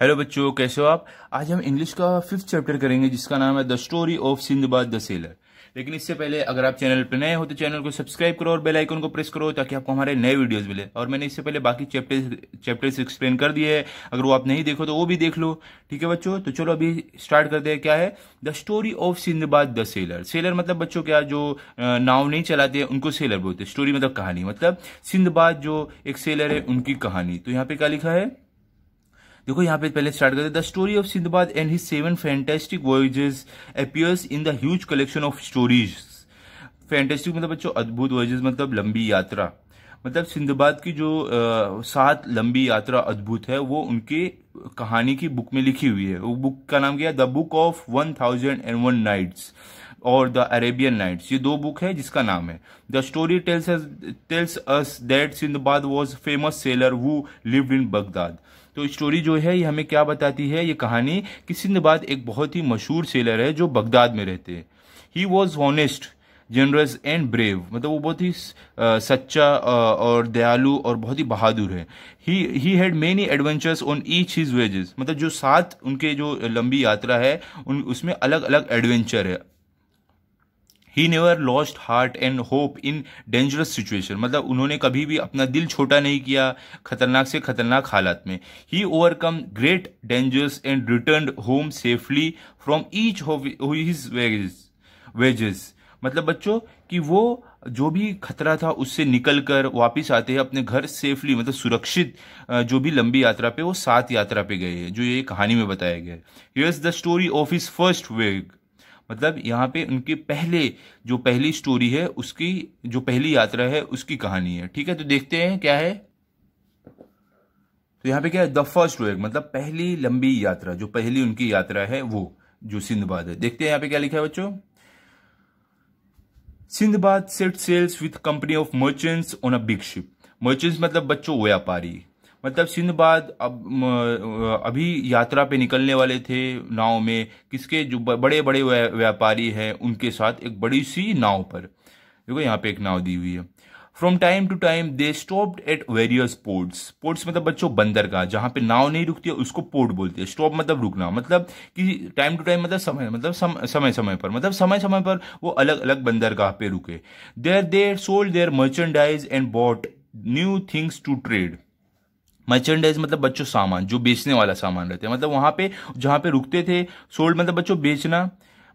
Hello बच्चों कैसे हो आप आज हम इंग्लिश का फिफ्थ चैप्टर करेंगे जिसका नाम है the story of Sindbad the sailor लेकिन इससे पहले अगर आप चैनल पर नए हो तो चैनल को सब्सक्राइब करो और बेल आइकन को प्रेस करो ताकि आपको हमारे नए वीडियोस मिले और मैंने इससे पहले बाकी चैप्टर चैप्टर्स एक्सप्लेन कर दिए है अगर वो आप नहीं देखो तो वो भी देख लो ठीक है बच्चों तो चलो अभी स्टार्ट करते हैं क्या है the story of Sindbad the sailor sailor मतलब बच्चों क्या जो नाव नहीं चलाते हैं उनको सेलर बोलते हैं स्टोरी मतलब कहानी मतलब सिंधबाद जो एक सेलर है उनकी कहानी तो यहाँ पे क्या लिखा है देखो यहाँ पे पहले स्टार्ट करते the story of Sindbad and his seven fantastic voyages appears in the huge collection of stories fantastic मतलब बच्चों अद्भुत वॉयजेस मतलब लंबी यात्रा मतलब सिंधबाद की जो सात लंबी यात्रा अद्भुत है वो उनके कहानी की बुक में लिखी हुई है वो बुक का नाम क्या है the book of one thousand and one nights और द अरेबियन नाइट्स ये दो बुक है जिसका नाम है the story tells tells us that Sindbad was famous sailor who lived in Baghdad तो स्टोरी जो है ये हमें क्या बताती है ये कहानी कि सिंधबाद एक बहुत ही मशहूर सेलर है जो बगदाद में रहते हैं he was honest generous and brave मतलब वो बहुत ही सच्चा और दयालु और बहुत ही बहादुर है he had many adventures on each his voyages मतलब जो साथ उनके जो लंबी यात्रा है उन उसमें अलग अलग एडवेंचर है he never lost heart and hope in dangerous situation मतलब उन्होंने कभी भी अपना दिल छोटा नहीं किया खतरनाक से खतरनाक हालात में he overcome great dangerous and return home safely from each his voyages मतलब बच्चों कि वो जो भी खतरा था उससे निकल कर वापिस आते हैं अपने घर सेफली मतलब सुरक्षित जो भी लंबी यात्रा पे वो सात यात्रा पे गए हैं जो ये कहानी में बताया गया है here's the story of his first voyage मतलब यहाँ पे उनके पहले जो पहली स्टोरी है उसकी जो पहली यात्रा है उसकी कहानी है ठीक है तो देखते हैं क्या है तो यहाँ पे क्या है द फर्स्ट वेग मतलब पहली लंबी यात्रा जो पहली उनकी यात्रा है वो जो सिंधबाद है देखते हैं यहाँ पे क्या लिखा है बच्चों Sindbad set sails with company of merchants on a big ship merchants मतलब बच्चों व्यापारी मतलब सिंधबाद अब अभी यात्रा पे निकलने वाले थे नाव में किसके जो बड़े बड़े व्यापारी हैं उनके साथ एक बड़ी सी नाव पर देखो यहाँ पे एक नाव दी हुई है from time to time they stopped at various ports ports मतलब बच्चों बंदरगाह जहां पे नाव नहीं रुकती है उसको पोर्ट बोलते हैं स्टॉप मतलब रुकना मतलब कि टाइम टू टाइम मतलब समय मतलब सम, समय समय पर मतलब समय समय पर वो अलग अलग बंदरगाह पे रुके there there sold their merchandise and bought new things to trade merchandise मतलब बच्चों सामान जो बेचने वाला सामान रहता है मतलब वहां पे जहां पे रुकते थे सोल्ड मतलब बच्चों बेचना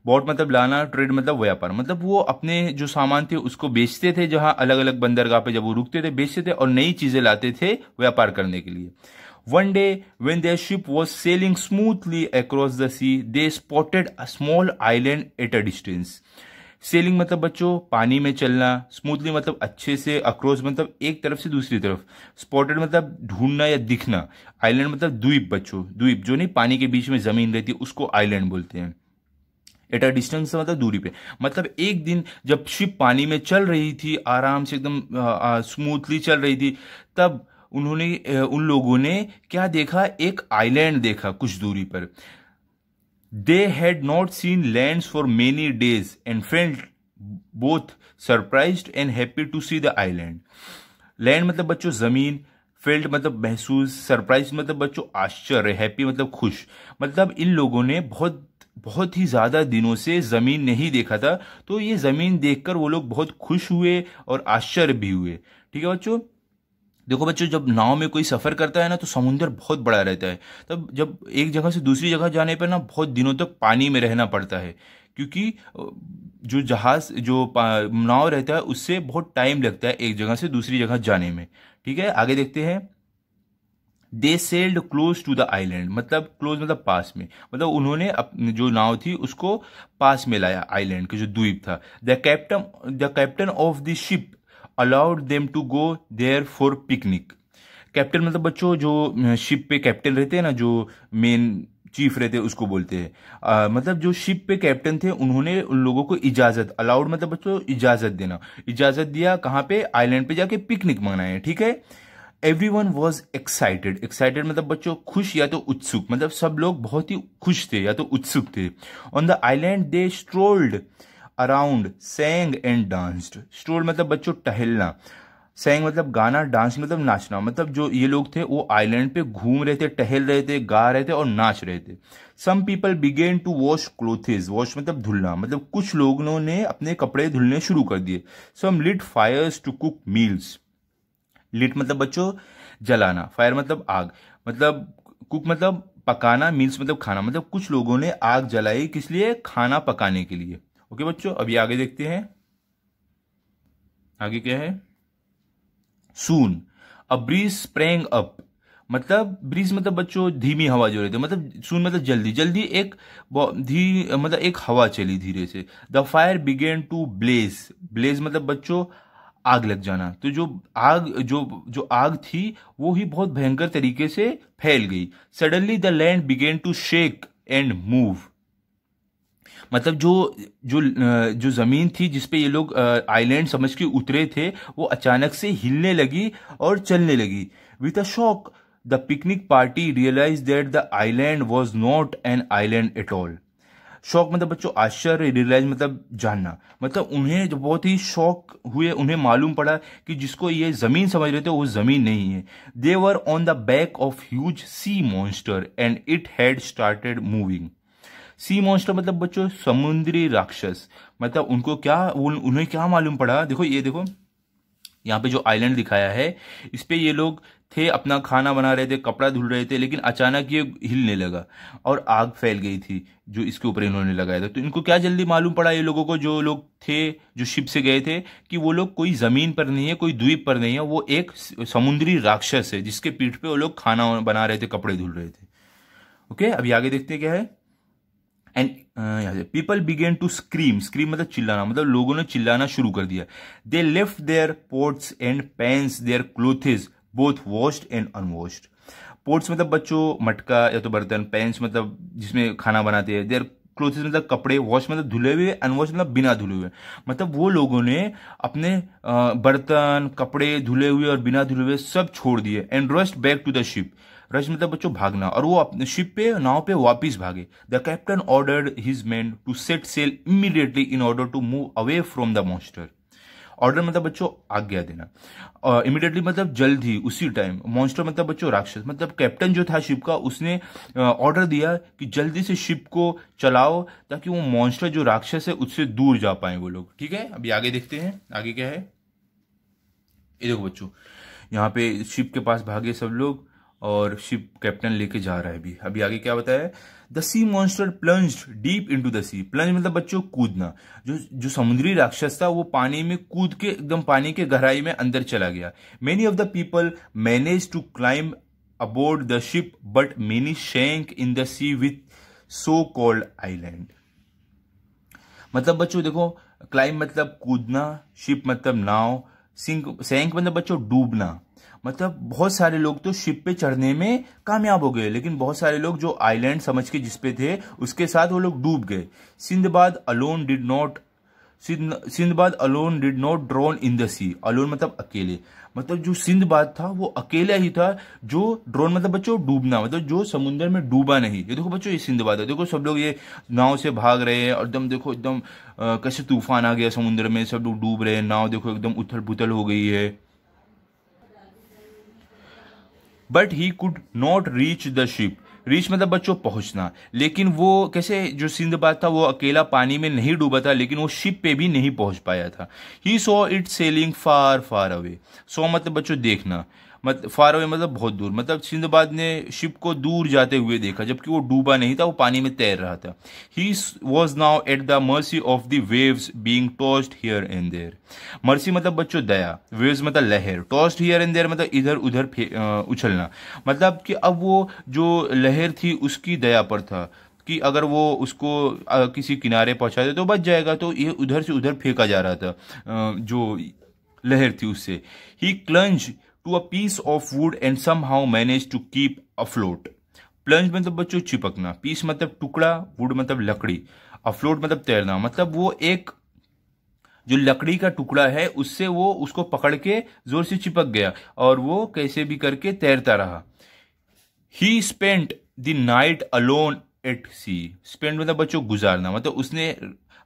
बॉट मतलब लाना ट्रेड मतलब व्यापार मतलब वो अपने जो सामान थे उसको बेचते थे जहां अलग अलग बंदरगाह पे जब वो रुकते थे बेचते थे और नई चीजें लाते थे व्यापार करने के लिए one day when their ship was sailing smoothly across the sea, they spotted a small island at a distance. Sailing मतलब बच्चों पानी में चलना स्मूथली मतलब अच्छे से अक्रॉस मतलब एक तरफ से दूसरी तरफ स्पॉटेड मतलब ढूंढना या दिखना आइलैंड मतलब द्वीप बच्चों द्वीप जो नहीं पानी के बीच में जमीन रहती है उसको आइलैंड बोलते हैं एट अ डिस्टेंस मतलब दूरी पे मतलब एक दिन जब शिप पानी में चल रही थी आराम से एकदम स्मूथली चल रही थी तब उन्होंने उन लोगों ने क्या देखा एक आइलैंड देखा कुछ दूरी पर They had not seen lands for many days and felt both surprised and happy to see the island. Land मतलब बच्चों जमीन फील्ड मतलब महसूस सरप्राइज मतलब बच्चों आश्चर्य हैप्पी मतलब खुश मतलब इन लोगों ने बहुत बहुत ही ज़्यादा दिनों से ज़मीन नहीं देखा था तो ये ज़मीन देखकर वो लोग बहुत खुश हुए और आश्चर्य भी हुए ठीक है बच्चों देखो बच्चों जब नाव में कोई सफ़र करता है ना तो समुंदर बहुत बड़ा रहता है तब जब एक जगह से दूसरी जगह जाने पर ना बहुत दिनों तक पानी में रहना पड़ता है क्योंकि जो जहाज़ जो नाव रहता है उससे बहुत टाइम लगता है एक जगह से दूसरी जगह जाने में ठीक है आगे देखते हैं they sailed close to the island मतलब क्लोज मतलब पास में मतलब उन्होंने अपने जो नाव थी उसको पास में लाया आइलैंड के जो द्वीप था the captain the captain of the ship allowed them to go there for picnic captain मतलब बच्चों जो शिप पे कैप्टन रहते हैं ना जो मेन चीफ रहते हैं उसको बोलते हैं मतलब जो शिप पे कैप्टन थे उन्होंने उन लोगों को इजाजत अलाउड मतलब बच्चों इजाजत देना इजाजत दिया कहाँ पे आइलैंड पे जाके पिकनिक मनाए ठीक है everyone was excited excited मतलब बच्चों खुश या तो उत्सुक मतलब सब लोग बहुत ही खुश थे या तो उत्सुक थे on the island they strolled around sang and danced student मतलब बच्चों टहलना सेंग मतलब गाना डांस मतलब नाचना मतलब जो ये लोग थे वो आइलैंड पे घूम रहे थे टहल रहे थे गा रहे थे और नाच रहे थे some people began to wash clothes wash मतलब धुलना मतलब कुछ लोगों ने अपने कपड़े धुलने शुरू कर दिए some lit fires to cook meals lit मतलब बच्चों जलाना फायर मतलब आग मतलब कुक मतलब पकाना मील्स मतलब खाना मतलब कुछ लोगों ने आग जलाई किस लिए खाना पकाने के लिए ओके बच्चों अभी आगे देखते हैं आगे क्या है soon a breeze sprang up मतलब ब्रीज मतलब बच्चों धीमी हवा जो रहती है मतलब सून मतलब जल्दी जल्दी एक धी मतलब एक हवा चली धीरे से the fire began to blaze blaze मतलब बच्चों आग लग जाना तो जो आग जो जो आग थी वो ही बहुत भयंकर तरीके से फैल गई suddenly the land began to shake and move मतलब जो जो जो ज़मीन थी जिसपे ये लोग आइलैंड समझ के उतरे थे वो अचानक से हिलने लगी और चलने लगी with a shock the picnic party realise that the island was not an island at all shock मतलब बच्चों आश्चर्य रियलाइज मतलब जानना मतलब उन्हें जो बहुत ही शौक हुए उन्हें मालूम पड़ा कि जिसको ये ज़मीन समझ रहे थे वो ज़मीन नहीं है they were on the back of huge sea monster and it had started moving sea monster मतलब बच्चों समुद्री राक्षस मतलब उनको क्या उन, उन्हें क्या मालूम पड़ा देखो ये देखो यहाँ पे जो आइलैंड दिखाया है इस पे ये लोग थे अपना खाना बना रहे थे कपड़ा धुल रहे थे लेकिन अचानक ये हिलने लगा और आग फैल गई थी जो इसके ऊपर इन्होंने लगाया था तो इनको क्या जल्दी मालूम पड़ा ये लोगों को जो लोग थे जो शिप से गए थे कि वो लोग कोई ज़मीन पर नहीं है कोई द्वीप पर नहीं है वो एक समुद्री राक्षस है जिसके पीठ पे वो लोग खाना बना रहे थे कपड़े धुल रहे थे ओके अभी आगे देखते क्या है and people began to scream scream मतलब चिल्लाना मतलब लोगों ने चिल्लाना शुरू कर दिया they left their pots and pans their clothes both washed and unwashed pots मतलब बच्चों मटका या तो बर्तन पैंस मतलब जिसमें खाना बनाते हैं देयर क्लोथेज मतलब कपड़े वॉश मतलब धुले हुए अनवॉश मतलब बिना धुले हुए मतलब वो लोगों ने अपने uh, बर्तन कपड़े धुले हुए और बिना धुले हुए सब छोड़ दिए and rushed back to the ship rush मतलब बच्चों भागना और वो अपने शिप पे नाव पे वापिस भागे the captain ordered his man to set sail immediately in order to move away from the monster order मतलब बच्चों आज्ञा देना इमीडिएटली uh, मतलब जल्द ही उसी टाइम मॉन्स्टर मतलब बच्चों राक्षस मतलब कैप्टन जो था शिप का उसने ऑर्डर uh, दिया कि जल्दी से शिप को चलाओ ताकि वो मॉन्स्टर जो राक्षस है उससे दूर जा पाए वो लोग ठीक है अभी आगे देखते हैं आगे क्या है ये देखो बच्चों यहाँ पे शिप के पास भागे सब लोग और शिप कैप्टन लेके जा रहा है अभी अभी आगे क्या बताया the sea monster plunge deep into the sea plunge मतलब बच्चों कूदना जो जो समुद्री राक्षस था वो पानी में कूद के एकदम पानी के गहराई में अंदर चला गया many of the people manage to climb aboard the ship but many sank in the sea with so called island मतलब बच्चों देखो क्लाइम मतलब कूदना शिप मतलब नाव सिंक सेंक मतलब बच्चों डूबना मतलब बहुत सारे लोग तो शिप पे चढ़ने में कामयाब हो गए लेकिन बहुत सारे लोग जो आइलैंड समझ के जिसपे थे उसके साथ वो लोग डूब गए Sindbad alone did not Sindbad alone did not drown in the sea alone मतलब अकेले मतलब जो सिंधबाद था वो अकेला ही था जो ड्रोन मतलब बच्चों डूबना मतलब जो समुद्र में डूबा नहीं ये देखो बच्चों ये सिंधबाद है देखो सब लोग ये नाव से भाग रहे हैं एकदम देखो एकदम कैसे तूफान आ गया समुद्र में सब लोग डूब रहे हैं नाव देखो एकदम उथल पुथल हो गई है but he could not reach the ship reach मतलब बच्चों पहुंचना लेकिन वो कैसे जो सिंधबाद था वो अकेला पानी में नहीं डूबा था लेकिन वो शिप पे भी नहीं पहुंच पाया था he saw it sailing far far away saw मतलब बच्चों देखना मत फार अवे मतलब बहुत दूर मतलब सिंधबाद ने शिप को दूर जाते हुए देखा जबकि वो डूबा नहीं था वो पानी में तैर रहा था he was now at the mercy of the waves being tossed here and there mercy मतलब बच्चों दया वेव्स मतलब लहर टॉस्ड हियर एंड देयर मतलब इधर उधर उछलना मतलब कि अब वो जो लहर थी उसकी दया पर था कि अगर वो उसको किसी किनारे पहुंचा दे तो बच जाएगा तो ये उधर से उधर फेंका जा रहा था जो लहर थी उससे he clung to a piece of wood and somehow manage to keep afloat plunge मतलब बच्चों चिपकना पीस मतलब टुकड़ा वुड मतलब लकड़ी अफ्लोट मतलब तैरना मतलब वो एक जो लकड़ी का टुकड़ा है उससे वो उसको पकड़ के जोर से चिपक गया और वो कैसे भी करके तैरता रहा he spent the night alone at sea spent मतलब बच्चों गुजारना मतलब उसने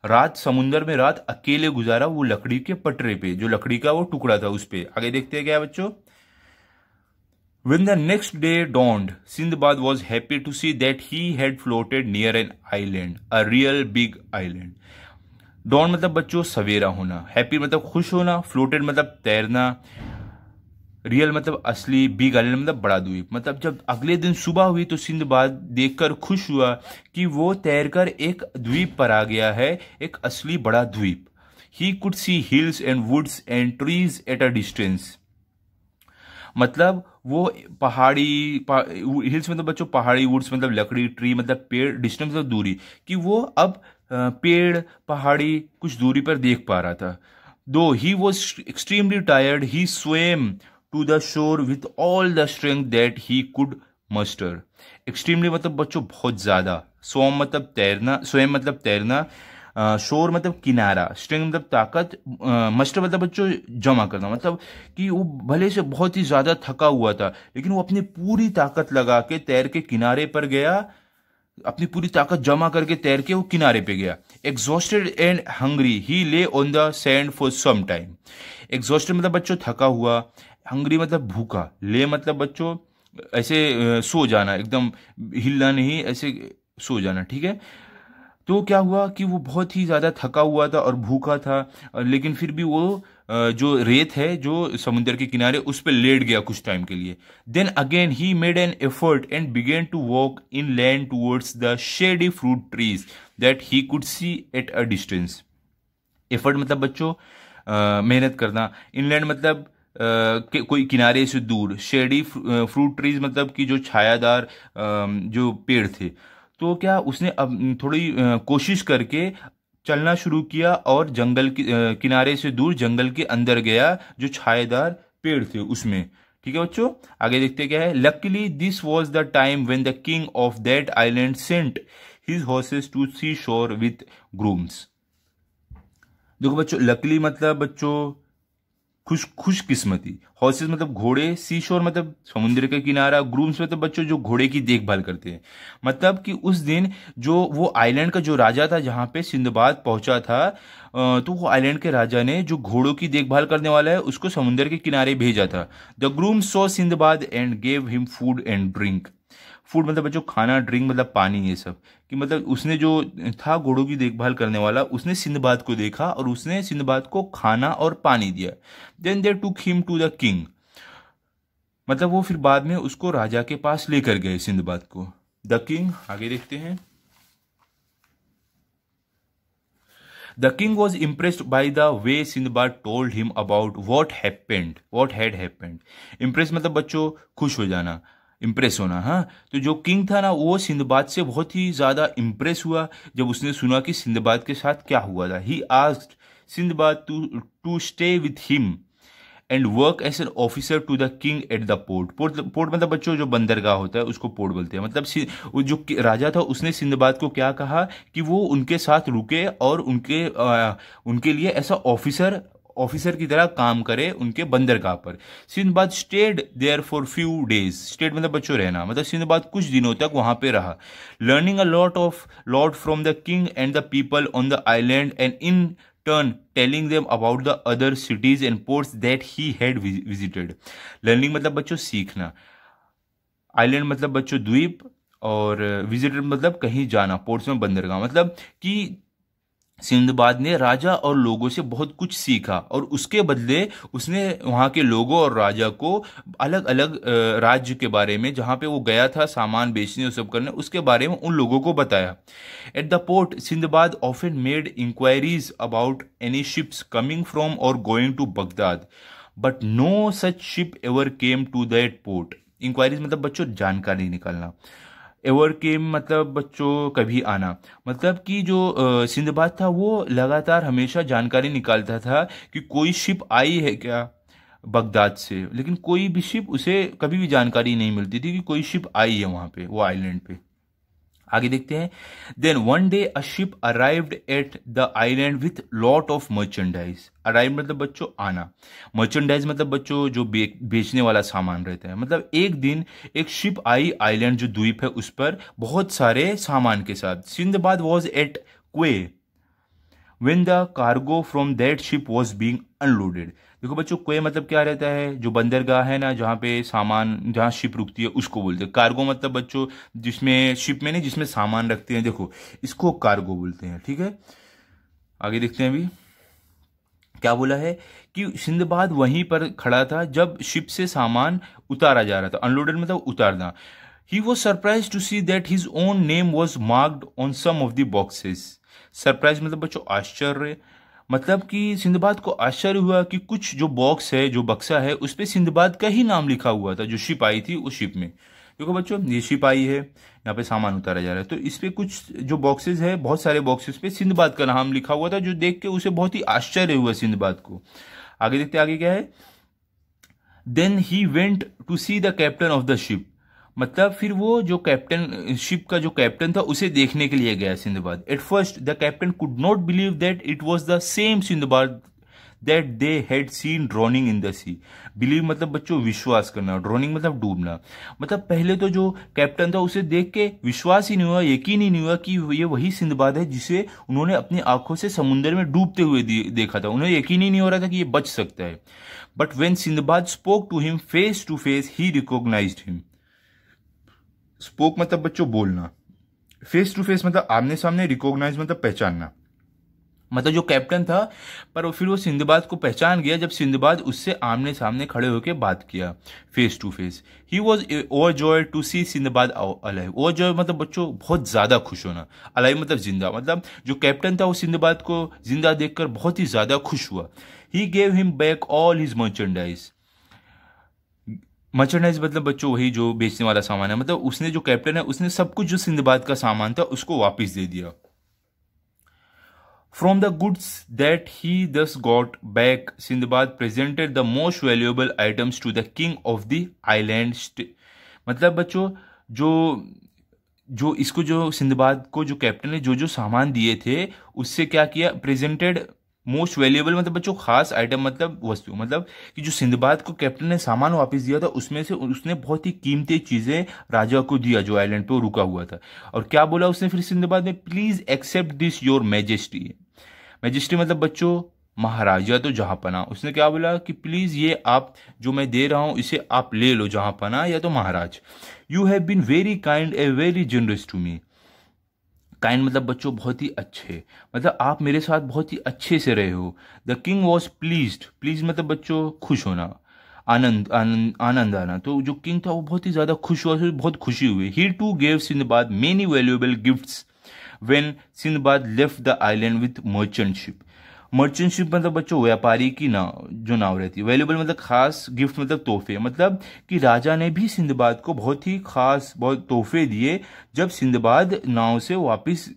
रात समुंदर में रात अकेले गुजारा वो लकड़ी के पटरे पे जो लकड़ी का वो टुकड़ा था उस पर आगे देखते हैं क्या बच्चों When the next day dawned, Sindbad was happy to see that he had floated near an island, a real big island. Dawn मतलब बच्चों सवेरा होना हैप्पी मतलब खुश होना फ्लोटेड मतलब तैरना रियल मतलब असली बिग आइलैंड मतलब बड़ा द्वीप मतलब जब अगले दिन सुबह हुई तो सिंध बाद देखकर खुश हुआ कि वो तैरकर एक द्वीप पर आ गया है एक असली बड़ा द्वीप he could see hills and woods and trees at a distance मतलब वो पहाड़ी पा, हिल्स मतलब बच्चों पहाड़ी वुड्स मतलब लकड़ी ट्री मतलब पेड़ डिस्टेंस मतलब दूरी कि वो अब पेड़ पहाड़ी कुछ दूरी पर देख पा रहा था though he was extremely tired he swam to the shore with all the strength that he could muster extremely मतलब बच्चों बहुत ज़्यादा सोम मतलब तैरना स्वयं मतलब तैरना शोर मतलब किनारा स्ट्रेंथ मतलब ताकत मस्टर मतलब बच्चों जमा करना मतलब कि वो भले से बहुत ही ज़्यादा थका हुआ था लेकिन वो अपनी पूरी ताकत लगा के तैर के किनारे पर गया अपनी पूरी ताकत जमा करके तैर के वो किनारे पे गया exhausted and hungry he lay on the sand for some time exhausted मतलब बच्चों थका हुआ हंग्री मतलब भूखा ले मतलब बच्चों ऐसे सो जाना एकदम हिलना नहीं ऐसे सो जाना ठीक है तो क्या हुआ कि वो बहुत ही ज़्यादा थका हुआ था और भूखा था लेकिन फिर भी वो जो रेत है जो समुद्र के किनारे उस पर लेट गया कुछ टाइम के लिए then again he made an effort and began to walk inland towards the shady fruit trees that he could see at a distance effort मतलब बच्चों मेहनत करना इनलैंड मतलब के, कोई किनारे से दूर शेडी फ्रूट ट्रीज मतलब कि जो छायादार जो पेड़ थे तो क्या उसने अब थोड़ी कोशिश करके चलना शुरू किया और जंगल की किनारे से दूर जंगल के अंदर गया जो छाएदार पेड़ थे उसमें ठीक है बच्चों आगे देखते क्या है luckily this was the time when the king of that island sent his horses to sea shore with grooms देखो बच्चों लकली मतलब बच्चों खुश खुशकिस्मती हॉर्सेस मतलब घोड़े सी शोर मतलब समुद्र का किनारा ग्रूम्स मतलब बच्चों जो घोड़े की देखभाल करते हैं मतलब कि उस दिन जो वो आइलैंड का जो राजा था जहाँ पे सिंधबाद पहुंचा था तो वो आइलैंड के राजा ने जो घोड़ों की देखभाल करने वाला है उसको समुद्र के किनारे भेजा था the groom saw Sindbad and gave him food and drink food मतलब बच्चों खाना ड्रिंक मतलब पानी ये सब कि मतलब उसने जो था घोड़ों की देखभाल करने वाला उसने सिंधबाद को देखा और उसने सिंधबाद को खाना और पानी दिया then they took him to the king मतलब वो फिर बाद में उसको राजा के पास लेकर गए सिंधबाद को द किंग आगे देखते हैं the king was impressed by the way Sindbad told him about what happened, what had happened. Impressed मतलब बच्चों खुश हो जाना इम्प्रेस होना हाँ तो जो किंग था ना वो सिंधबाद से बहुत ही ज़्यादा इम्प्रेस हुआ जब उसने सुना कि सिंधबाद के साथ क्या हुआ था he asked Sindbad to to stay with him and work as an officer to the king at the port port port मतलब बच्चों जो बंदरगाह होता है उसको पोर्ट बोलते हैं मतलब जो राजा था उसने सिंधबाद को क्या कहा कि वो उनके साथ रुके और उनके आ, उनके लिए ऐसा ऑफिसर ऑफिसर की तरह काम करे उनके बंदरगाह पर Sindbad stayed there for few days stayed मतलब बच्चों रहना मतलब सिंधबाद कुछ दिनों तक वहां पे रहा learning a lot of lot from the king and the people on the island and in turn telling them about the other cities and ports that he had visited learning मतलब बच्चों सीखना आइलैंड मतलब बच्चों द्वीप और visited मतलब कहीं जाना पोर्ट्स में बंदरगाह मतलब कि सिंधबाद ने राजा और लोगों से बहुत कुछ सीखा और उसके बदले उसने वहाँ के लोगों और राजा को अलग अलग राज्य के बारे में जहाँ पे वो गया था सामान बेचने और सब करने उसके बारे में उन लोगों को बताया at the port Sindbad often made inquiries about any ships coming from or going to Baghdad but no such ship ever came to that port inquiries मतलब बच्चों जानकारी निकालना एवर केम मतलब बच्चों कभी आना मतलब कि जो सिंधबाद था वो लगातार हमेशा जानकारी निकालता था कि कोई शिप आई है क्या बगदाद से लेकिन कोई भी शिप उसे कभी भी जानकारी नहीं मिलती थी कि कोई शिप आई है वहाँ पे वो आइलैंड पे आगे देखते हैं then one day a ship arrived at the island with lot of merchandise arrive मतलब बच्चों आना मर्चेंडाइज मतलब बच्चों जो बेचने वाला सामान रहता है मतलब एक दिन एक शिप आई आइलैंड जो द्वीप है उस पर बहुत सारे सामान के साथ Sindbad was at quay when the cargo from that ship was being unloaded देखो बच्चों कोई मतलब क्या रहता है जो बंदरगाह है ना जहाँ पे सामान जहां शिप रुकती है उसको बोलते हैं कार्गो मतलब बच्चों जिसमें शिप में नहीं जिसमें सामान रखते हैं देखो इसको कार्गो बोलते हैं ठीक है आगे देखते हैं अभी क्या बोला है कि सिंधबाद वहीं पर खड़ा था जब शिप से सामान उतारा जा रहा था अनलोडेड मतलब उतारना he was surprise to see that his own name was marked on some of the boxes surprise मतलब बच्चों आश्चर्य मतलब कि सिंधबाद को आश्चर्य हुआ कि कुछ जो बॉक्स है जो बक्सा है उस पर सिंधबाद का ही नाम लिखा हुआ था जो शिप आई थी उस शिप में देखो बच्चों ये शिप आई है यहाँ पे सामान उतारा जा रहा है तो इस पे कुछ जो बॉक्सेस है बहुत सारे बॉक्सेस पे सिंधबाद का नाम लिखा हुआ था जो देख के उसे बहुत ही आश्चर्य हुआ सिंधबाद को आगे देखते आगे क्या है then he went to see the captain of the ship मतलब फिर वो जो कैप्टन शिप का जो कैप्टन था उसे देखने के लिए गया Sindbad at first the captain could not believe that it was the same Sindbad that they had seen drowning in the sea believe मतलब बच्चों विश्वास करना ड्रोनिंग मतलब डूबना मतलब पहले तो जो कैप्टन था उसे देख के विश्वास ही नहीं हुआ यकीन ही नहीं हुआ कि ये वही सिंधबाद है जिसे उन्होंने अपनी आंखों से समुंदर में डूबते हुए देखा था उन्हें यकीन ही नहीं हो रहा था कि ये बच सकता है but when Sindbad spoke to him face to face he recognise him spoke मतलब बच्चों बोलना फेस टू फेस मतलब आमने सामने रिकॉग्नाइज मतलब पहचानना मतलब जो कैप्टन था पर फिर वो सिंधबाद को पहचान गया जब सिंधबाद उससे आमने सामने खड़े होकर बात किया face to face he was over joy to see Sindbad alive over joy मतलब बच्चों बहुत ज़्यादा खुश होना अलाइव मतलब जिंदा मतलब जो कैप्टन था वो सिंधबाद को जिंदा देखकर बहुत ही ज़्यादा खुश हुआ he gave him back all his merchandise merchandise मतलब बच्चों वही जो बेचने वाला सामान है मतलब उसने जो कैप्टन है उसने सब कुछ जो सिंधबाद का सामान था उसको वापस दे दिया from the goods that he thus got back Sindbad presented the most valuable items to the king of the island मतलब बच्चों जो जो इसको जो सिंधबाद को जो कैप्टन ने जो जो सामान दिए थे उससे क्या किया प्रेजेंटेड मोस्ट वैल्यूएबल मतलब बच्चों खास आइटम मतलब वस्तु मतलब कि जो सिंधबाद को कैप्टन ने सामान वापस दिया था उसमें से उसने बहुत ही कीमती चीजें राजा को दिया जो आइलैंड पर रुका हुआ था और क्या बोला उसने फिर सिंधबाद में please accept this your majesty majesty मतलब बच्चों महाराजा तो जहां पना उसने क्या बोला कि प्लीज़ ये आप जो मैं दे रहा हूं इसे आप ले लो जहां पना या तो महाराज you have been very kind ए very generous to me kind मतलब बच्चों बहुत ही अच्छे मतलब आप मेरे साथ बहुत ही अच्छे से रहे हो the king was pleased pleased मतलब बच्चों खुश होना आनंद आनंद आनंद आना तो जो किंग था वो बहुत ही ज़्यादा खुश हुआ बहुत खुशी हुई he too gave Sindbad many valuable gifts when Sindbad left the island with merchant ship merchant ship मतलब बच्चों व्यापारी की नाव जो नाव रहती है वैल्यूबल मतलब खास गिफ्ट मतलब तोहफे मतलब कि राजा ने भी सिंधबाद को बहुत ही खास बहुत तोहफे दिए जब सिंधबाद नाव से वापस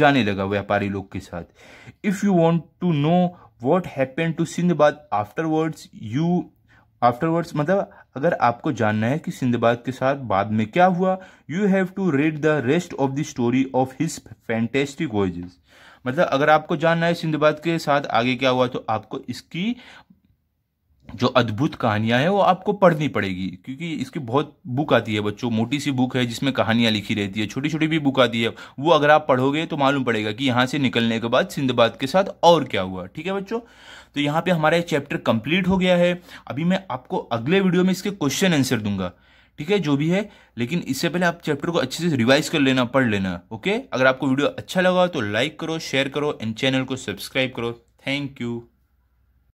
जाने लगा व्यापारी लोग के साथ if you want to know what happen to Sindbad afterwards you afterwards मतलब अगर आपको जानना है कि सिंधबाद के साथ बाद में क्या हुआ you have to read the rest of the story of his fantastic voyages मतलब अगर आपको जानना है सिंधबाद के साथ आगे क्या हुआ तो आपको इसकी जो अद्भुत कहानियां हैं वो आपको पढ़नी पड़ेगी क्योंकि इसकी बहुत बुक आती है बच्चों मोटी सी बुक है जिसमें कहानियां लिखी रहती है छोटी छोटी भी बुक आती है वो अगर आप पढ़ोगे तो मालूम पड़ेगा कि यहाँ से निकलने के बाद सिंधबाद के साथ और क्या हुआ ठीक है बच्चों तो यहाँ पे हमारा चैप्टर कंप्लीट हो गया है अभी मैं आपको अगले वीडियो में इसके क्वेश्चन आंसर दूंगा ठीक है जो भी है लेकिन इससे पहले आप चैप्टर को अच्छे से रिवाइज कर लेना पढ़ लेना ओके अगर आपको वीडियो अच्छा लगा तो लाइक करो शेयर करो एंड चैनल को सब्सक्राइब करो थैंक यू